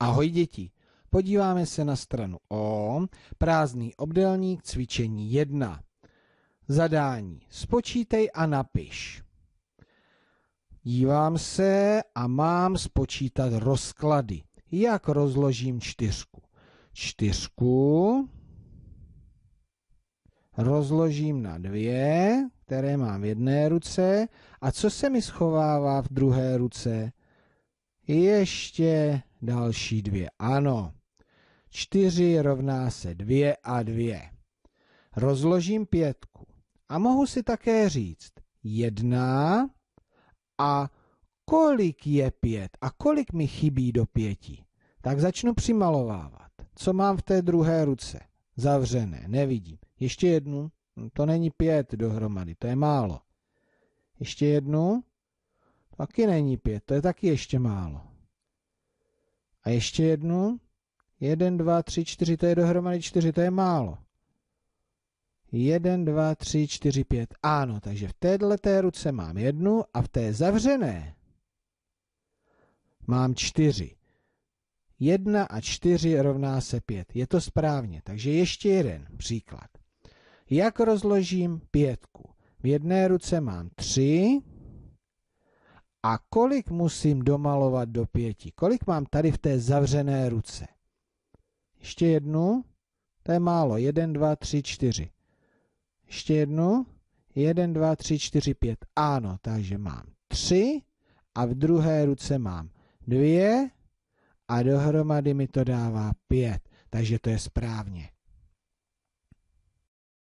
Ahoj děti, podíváme se na stranu O, prázdný obdelník cvičení 1. Zadání. Spočítej a napiš. Dívám se a mám spočítat rozklady. Jak rozložím čtyřku? Čtyřku rozložím na dvě, které mám v jedné ruce. A co se mi schovává v druhé ruce? Ještě další dvě. Ano, 4 rovná se 2 a 2. Rozložím pětku. A mohu si také říct 1 a kolik je pět a kolik mi chybí do pěti. Tak začnu přimalovávat. Co mám v té druhé ruce? Zavřené, nevidím. Ještě jednu. Hm, to není pět dohromady, to je málo. Ještě jednu. Taky není pět, to je taky ještě málo. A ještě jednu. Jeden, dva, tři, čtyři, to je dohromady čtyři, to je málo. Jeden, dva, tři, čtyři, pět. Ano, takže v této ruce mám jednu a v té zavřené mám čtyři. Jedna a čtyři rovná se pět. Je to správně. Takže ještě jeden příklad. Jak rozložím pětku? V jedné ruce mám tři, a kolik musím domalovat do pěti? Kolik mám tady v té zavřené ruce? Ještě jednu. To je málo. 1, 2, 3, 4. Ještě jednu. 1, 2, 3, 4, 5. Ano, takže mám 3 a v druhé ruce mám 2 a dohromady mi to dává 5. Takže to je správně.